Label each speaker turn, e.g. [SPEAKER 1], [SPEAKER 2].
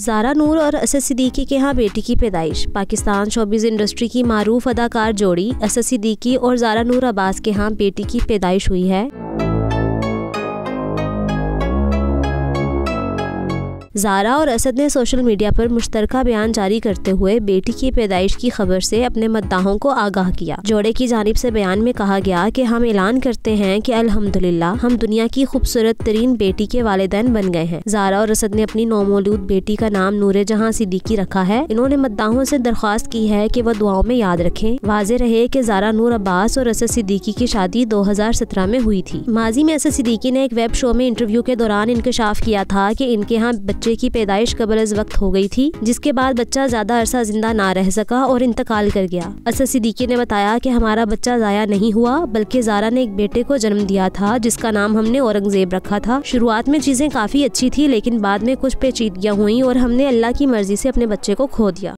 [SPEAKER 1] Zara नूर और असद सिद्दीकी के यहाँ बेटी की पैदाइश पाकिस्तान शोबिज इंडस्ट्री की मरूफ अदाकार जोड़ी असद सिद्दीकी और जारा नूर अब्बास के यहाँ बेटी की पैदाइश हुई है जारा और असद ने सोशल मीडिया पर मुश्तर बयान जारी करते हुए बेटी की पैदाइश की खबर से अपने मद्दाहों को आगाह किया जोड़े की जानब से बयान में कहा गया कि हम ऐलान करते हैं कि अल्हम्दुलिल्लाह हम दुनिया की खूबसूरत तरीन बेटी के वालदेन बन गए हैं जारा और असद ने अपनी नौमोलूद बेटी का नाम नूर जहाँ सिद्दीकी रखा है इन्होंने मतदाहों ऐसी दरख्वास्त की है की वह दुआओं में याद रखे वाजे रहे की जारा नूर अब्बास और असद सिद्दीकी की शादी सत्रह में हुई थी माजी में असद सिद्दीकी ने एक वेब शो में इंटरव्यू के दौरान इंकशाफ किया था की इनके यहाँ बच्चे की पैदाइश कबरज वक्त हो गई थी जिसके बाद बच्चा ज्यादा अरसा जिंदा ना रह सका और इंतकाल कर गया असद सिद्दीकी ने बताया कि हमारा बच्चा जाया नहीं हुआ बल्कि जारा ने एक बेटे को जन्म दिया था जिसका नाम हमने औरंगजेब रखा था शुरुआत में चीजें काफी अच्छी थी लेकिन बाद में कुछ पेचीदगियाँ हुई और हमने अल्लाह की मर्जी से अपने बच्चे को खो दिया